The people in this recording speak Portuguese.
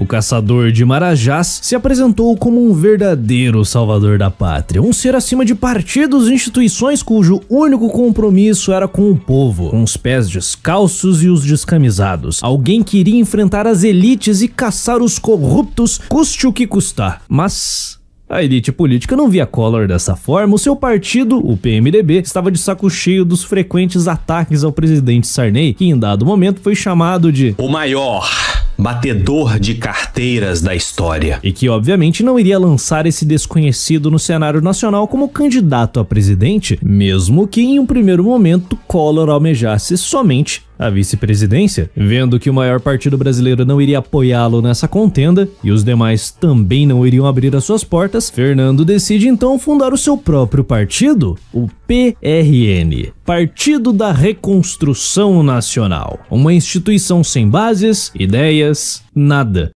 O caçador de Marajás se apresentou como um verdadeiro salvador da pátria, um ser acima de partidos e instituições cujo único compromisso era com o povo, com os pés descalços e os descamisados. Alguém que iria enfrentar as elites e caçar os corruptos, custe o que custar. Mas a elite política não via Collor dessa forma, o seu partido, o PMDB, estava de saco cheio dos frequentes ataques ao presidente Sarney, que em dado momento foi chamado de o maior batedor de carteiras da história. E que, obviamente, não iria lançar esse desconhecido no cenário nacional como candidato a presidente, mesmo que em um primeiro momento Collor almejasse somente a vice-presidência, vendo que o maior partido brasileiro não iria apoiá-lo nessa contenda e os demais também não iriam abrir as suas portas, Fernando decide então fundar o seu próprio partido, o PRN, Partido da Reconstrução Nacional, uma instituição sem bases, ideias, nada,